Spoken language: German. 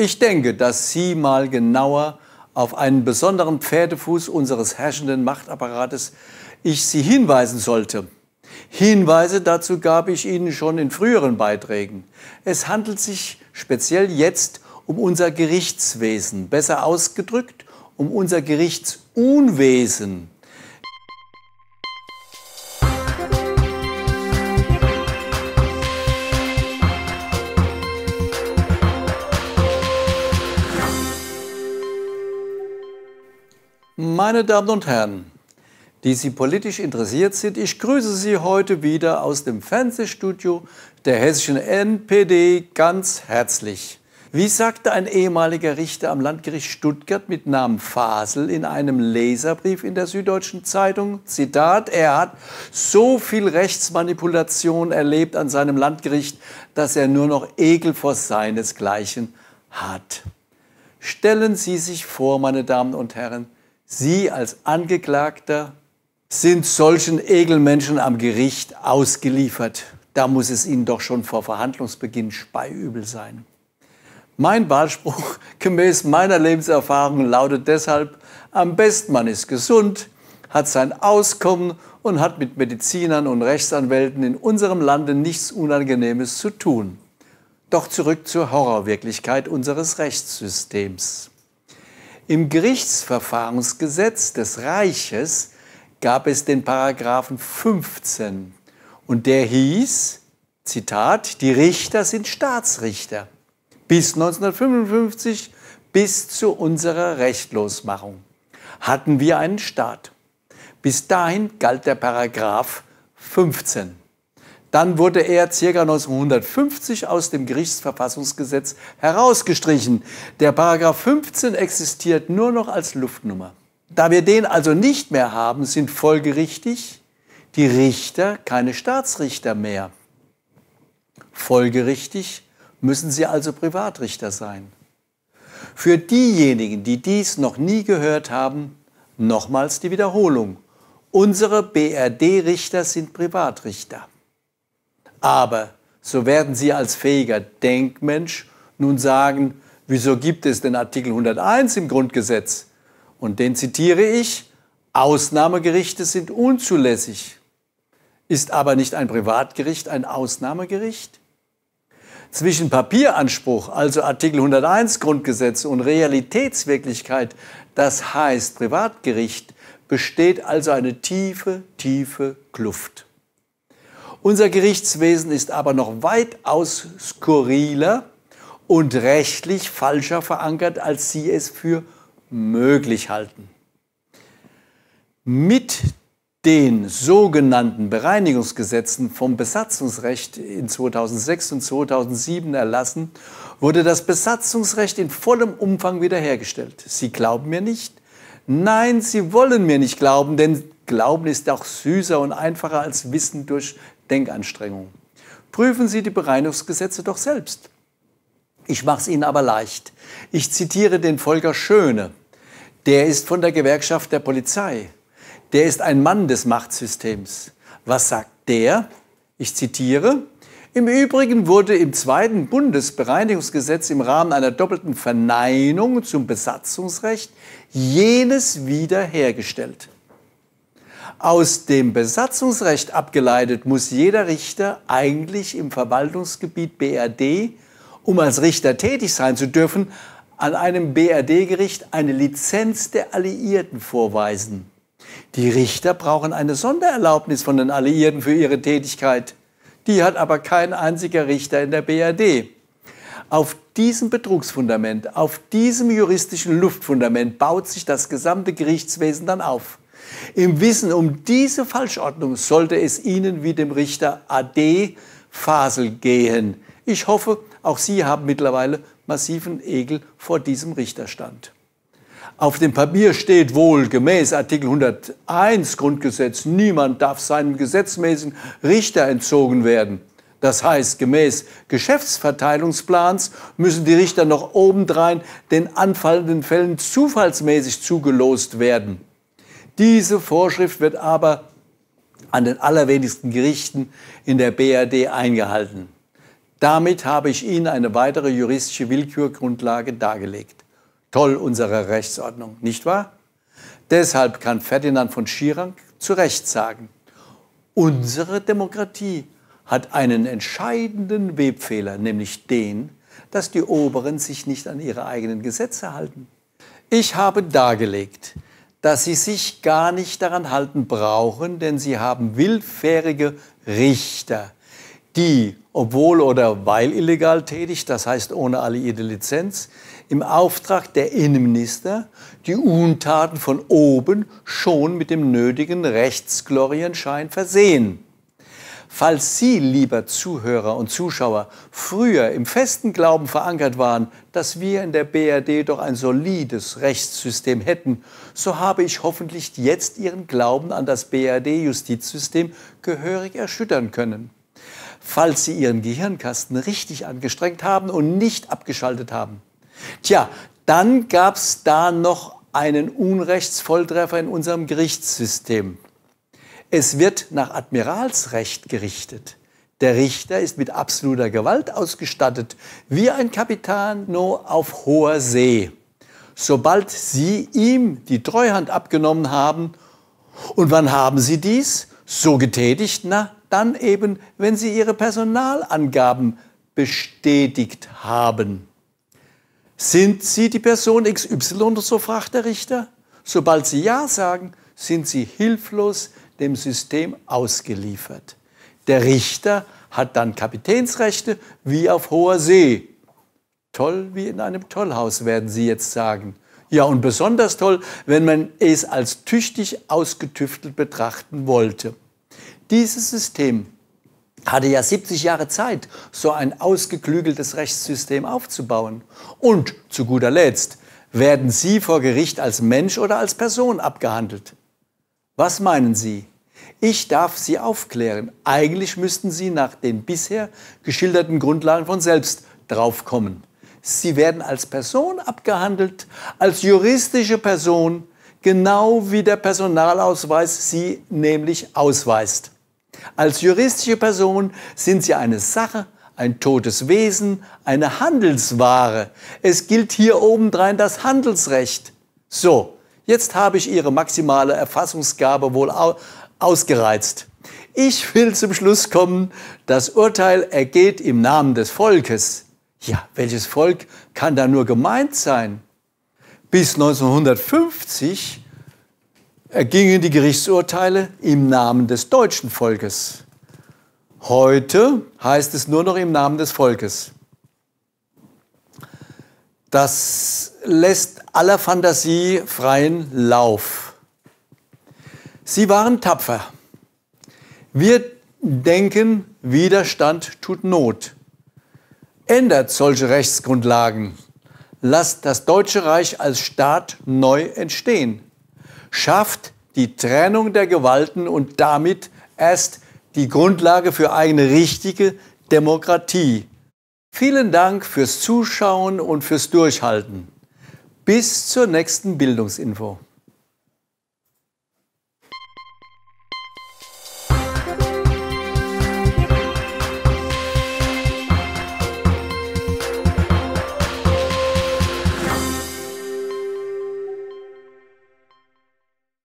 Ich denke, dass Sie mal genauer auf einen besonderen Pferdefuß unseres herrschenden Machtapparates ich Sie hinweisen sollte. Hinweise dazu gab ich Ihnen schon in früheren Beiträgen. Es handelt sich speziell jetzt um unser Gerichtswesen, besser ausgedrückt um unser Gerichtsunwesen. Meine Damen und Herren, die Sie politisch interessiert sind, ich grüße Sie heute wieder aus dem Fernsehstudio der hessischen NPD ganz herzlich. Wie sagte ein ehemaliger Richter am Landgericht Stuttgart mit Namen Fasel in einem Leserbrief in der Süddeutschen Zeitung, Zitat, er hat so viel Rechtsmanipulation erlebt an seinem Landgericht, dass er nur noch Ekel vor seinesgleichen hat. Stellen Sie sich vor, meine Damen und Herren, Sie als Angeklagter sind solchen Egelmenschen am Gericht ausgeliefert. Da muss es Ihnen doch schon vor Verhandlungsbeginn speiübel sein. Mein Wahlspruch gemäß meiner Lebenserfahrung lautet deshalb, am besten man ist gesund, hat sein Auskommen und hat mit Medizinern und Rechtsanwälten in unserem Lande nichts Unangenehmes zu tun. Doch zurück zur Horrorwirklichkeit unseres Rechtssystems. Im Gerichtsverfahrensgesetz des Reiches gab es den Paragraphen 15 und der hieß, Zitat, die Richter sind Staatsrichter bis 1955 bis zu unserer Rechtlosmachung hatten wir einen Staat. Bis dahin galt der Paragraph 15. Dann wurde er ca. 1950 aus dem Gerichtsverfassungsgesetz herausgestrichen. Der Paragraph 15 existiert nur noch als Luftnummer. Da wir den also nicht mehr haben, sind folgerichtig die Richter keine Staatsrichter mehr. Folgerichtig müssen sie also Privatrichter sein. Für diejenigen, die dies noch nie gehört haben, nochmals die Wiederholung. Unsere BRD-Richter sind Privatrichter. Aber so werden Sie als fähiger Denkmensch nun sagen, wieso gibt es den Artikel 101 im Grundgesetz? Und den zitiere ich, Ausnahmegerichte sind unzulässig. Ist aber nicht ein Privatgericht ein Ausnahmegericht? Zwischen Papieranspruch, also Artikel 101 Grundgesetz und Realitätswirklichkeit, das heißt Privatgericht, besteht also eine tiefe, tiefe Kluft. Unser Gerichtswesen ist aber noch weitaus skurriler und rechtlich falscher verankert, als Sie es für möglich halten. Mit den sogenannten Bereinigungsgesetzen vom Besatzungsrecht in 2006 und 2007 erlassen, wurde das Besatzungsrecht in vollem Umfang wiederhergestellt. Sie glauben mir nicht? Nein, Sie wollen mir nicht glauben, denn Glauben ist auch süßer und einfacher als Wissen durch Denkanstrengung. Prüfen Sie die Bereinigungsgesetze doch selbst. Ich mache es Ihnen aber leicht. Ich zitiere den Volker Schöne. Der ist von der Gewerkschaft der Polizei. Der ist ein Mann des Machtsystems. Was sagt der? Ich zitiere. Im Übrigen wurde im zweiten Bundesbereinigungsgesetz im Rahmen einer doppelten Verneinung zum Besatzungsrecht jenes wiederhergestellt. Aus dem Besatzungsrecht abgeleitet muss jeder Richter eigentlich im Verwaltungsgebiet BRD, um als Richter tätig sein zu dürfen, an einem BRD-Gericht eine Lizenz der Alliierten vorweisen. Die Richter brauchen eine Sondererlaubnis von den Alliierten für ihre Tätigkeit. Die hat aber kein einziger Richter in der BRD. Auf diesem Betrugsfundament, auf diesem juristischen Luftfundament baut sich das gesamte Gerichtswesen dann auf. Im Wissen um diese Falschordnung sollte es Ihnen wie dem Richter AD Fasel gehen. Ich hoffe, auch Sie haben mittlerweile massiven Egel vor diesem Richterstand. Auf dem Papier steht wohl gemäß Artikel 101 Grundgesetz, niemand darf seinem gesetzmäßigen Richter entzogen werden. Das heißt, gemäß Geschäftsverteilungsplans müssen die Richter noch obendrein den anfallenden Fällen zufallsmäßig zugelost werden. Diese Vorschrift wird aber an den allerwenigsten Gerichten in der BRD eingehalten. Damit habe ich Ihnen eine weitere juristische Willkürgrundlage dargelegt. Toll unsere Rechtsordnung, nicht wahr? Deshalb kann Ferdinand von Schirach zu Recht sagen, unsere Demokratie hat einen entscheidenden Webfehler, nämlich den, dass die Oberen sich nicht an ihre eigenen Gesetze halten. Ich habe dargelegt, dass sie sich gar nicht daran halten brauchen, denn sie haben willfährige Richter, die, obwohl oder weil illegal tätig, das heißt ohne alle ihre Lizenz, im Auftrag der Innenminister die Untaten von oben schon mit dem nötigen Rechtsglorienschein versehen. Falls Sie, lieber Zuhörer und Zuschauer, früher im festen Glauben verankert waren, dass wir in der BRD doch ein solides Rechtssystem hätten, so habe ich hoffentlich jetzt Ihren Glauben an das BRD-Justizsystem gehörig erschüttern können. Falls Sie Ihren Gehirnkasten richtig angestrengt haben und nicht abgeschaltet haben. Tja, dann gab es da noch einen Unrechtsvolltreffer in unserem Gerichtssystem. Es wird nach Admiralsrecht gerichtet. Der Richter ist mit absoluter Gewalt ausgestattet, wie ein Capitano auf hoher See. Sobald Sie ihm die Treuhand abgenommen haben, und wann haben Sie dies? So getätigt? Na, dann eben, wenn Sie Ihre Personalangaben bestätigt haben. Sind Sie die Person XY, so fragt der Richter? Sobald Sie Ja sagen, sind Sie hilflos dem System ausgeliefert. Der Richter hat dann Kapitänsrechte wie auf hoher See. Toll wie in einem Tollhaus, werden Sie jetzt sagen. Ja, und besonders toll, wenn man es als tüchtig ausgetüftelt betrachten wollte. Dieses System hatte ja 70 Jahre Zeit, so ein ausgeklügeltes Rechtssystem aufzubauen. Und zu guter Letzt, werden Sie vor Gericht als Mensch oder als Person abgehandelt? Was meinen Sie? Ich darf Sie aufklären. Eigentlich müssten Sie nach den bisher geschilderten Grundlagen von selbst draufkommen. Sie werden als Person abgehandelt, als juristische Person, genau wie der Personalausweis Sie nämlich ausweist. Als juristische Person sind Sie eine Sache, ein totes Wesen, eine Handelsware. Es gilt hier obendrein das Handelsrecht. So, Jetzt habe ich Ihre maximale Erfassungsgabe wohl ausgereizt. Ich will zum Schluss kommen, das Urteil ergeht im Namen des Volkes. Ja, welches Volk kann da nur gemeint sein? Bis 1950 ergingen die Gerichtsurteile im Namen des deutschen Volkes. Heute heißt es nur noch im Namen des Volkes. Das lässt aller Fantasie freien Lauf. Sie waren tapfer. Wir denken, Widerstand tut Not. Ändert solche Rechtsgrundlagen. Lasst das Deutsche Reich als Staat neu entstehen. Schafft die Trennung der Gewalten und damit erst die Grundlage für eine richtige Demokratie. Vielen Dank fürs Zuschauen und fürs Durchhalten. Bis zur nächsten Bildungsinfo.